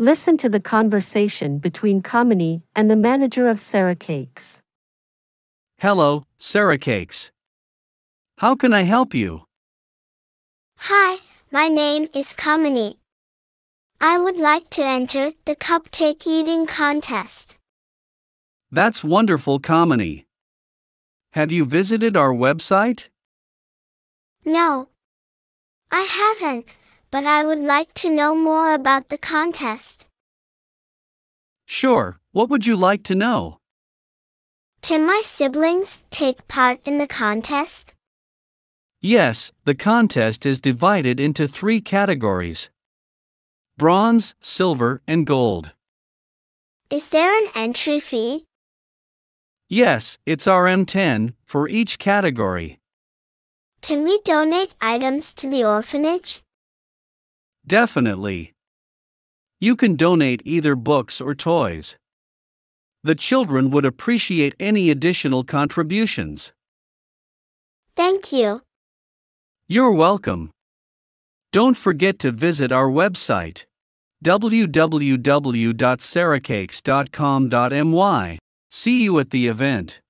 Listen to the conversation between Kamini and the manager of Sarah Cakes. Hello, Sarah Cakes. How can I help you? Hi, my name is Kamini. I would like to enter the cupcake eating contest. That's wonderful, Kamini. Have you visited our website? No. I haven't, but I would like to know more about the contest. Sure, what would you like to know? Can my siblings take part in the contest? Yes, the contest is divided into three categories bronze, silver, and gold. Is there an entry fee? Yes, it's RM10 for each category. Can we donate items to the orphanage? Definitely. You can donate either books or toys. The children would appreciate any additional contributions. Thank you. You're welcome. Don't forget to visit our website www.saracakes.com.my. See you at the event.